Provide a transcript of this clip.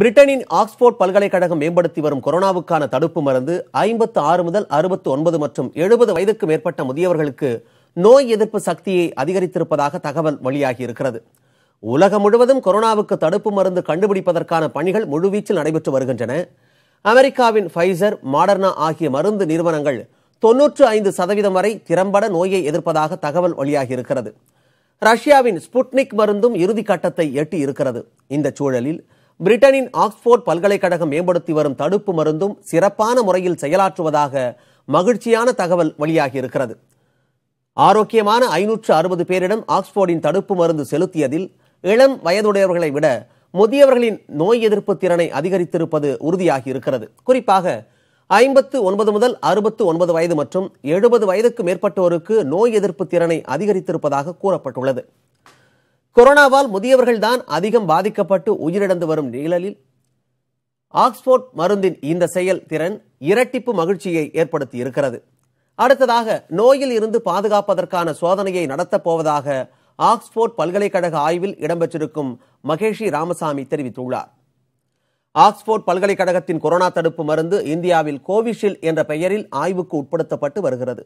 பிரிட்டனின் ஆக்ஸ்போர்ட் பல்கலைக்கழகம் மேம்படுத்தி வரும் கொரோனாவுக்கான தடுப்பு மருந்து ஐம்பத்து ஆறு முதல் அறுபத்து ஒன்பது மற்றும் எழுபது வயதுக்கு மேற்பட்ட முதியவர்களுக்கு நோய் எதிர்ப்பு சக்தியை அதிகரித்திருப்பதாக தகவல் வெளியாகியிருக்கிறது இருக்கிறது உலகம் முழுவதும் கொரோனாவுக்கு தடுப்பு மருந்து கண்டுபிடிப்பதற்கான பணிகள் முழுவீச்சில் நடைபெற்று வருகின்றன அமெரிக்காவின் ஃபைசர் மாடர்னா ஆகிய மருந்து நிறுவனங்கள் தொன்னூற்று ஐந்து சதவீதம் வரை திறம்பட நோயை எதிர்ப்பதாக தகவல் வெளியாகியிருக்கிறது இருக்கிறது ரஷ்யாவின் ஸ்புட்னிக் மருந்தும் இறுதி கட்டத்தை எட்டி இருக்கிறது இந்த சூழலில் பிரிட்டனின் ஆக்ஸ்போர்ட் பல்கலைக்கழகம் மேம்படுத்தி வரும் தடுப்பு மருந்தும் சிறப்பான முறையில் செயலாற்றுவதாக மகிழ்ச்சியான தகவல் வெளியாகியிருக்கிறது ஆரோக்கியமான ஐநூற்று அறுபது பேரிடம் ஆக்ஸ்போர்டின் தடுப்பு மருந்து செலுத்தியதில் இளம் வயதுடையவர்களை விட முதியவர்களின் நோய் எதிர்ப்பு திறனை அதிகரித்திருப்பது உறுதியாகி இருக்கிறது குறிப்பாக ஐம்பத்து ஒன்பது முதல் அறுபத்து ஒன்பது வயது மற்றும் எழுபது வயதுக்கு மேற்பட்டோருக்கு நோய் எதிர்ப்பு திறனை அதிகரித்திருப்பதாக கூறப்பட்டுள்ளது கொரோனாவால் முதியவர்கள்தான் அதிகம் பாதிக்கப்பட்டு உயிரிழந்து வரும் நிழலில் ஆக்ஸ்போர்ட் மருந்தின் இந்த செயல் திறன் இரட்டிப்பு மகிழ்ச்சியை ஏற்படுத்தி இருக்கிறது அடுத்ததாக நோயில் இருந்து பாதுகாப்பதற்கான சோதனையை நடத்தப் போவதாக ஆக்ஸ்போர்ட் பல்கலைக்கழக ஆய்வில் இடம்பெற்றிருக்கும் மகேஷி ராமசாமி தெரிவித்துள்ளார் ஆக்ஸ்போர்ட் பல்கலைக்கழகத்தின் கொரோனா தடுப்பு மருந்து இந்தியாவில் கோவிஷீல்டு என்ற பெயரில் ஆய்வுக்கு உட்படுத்தப்பட்டு வருகிறது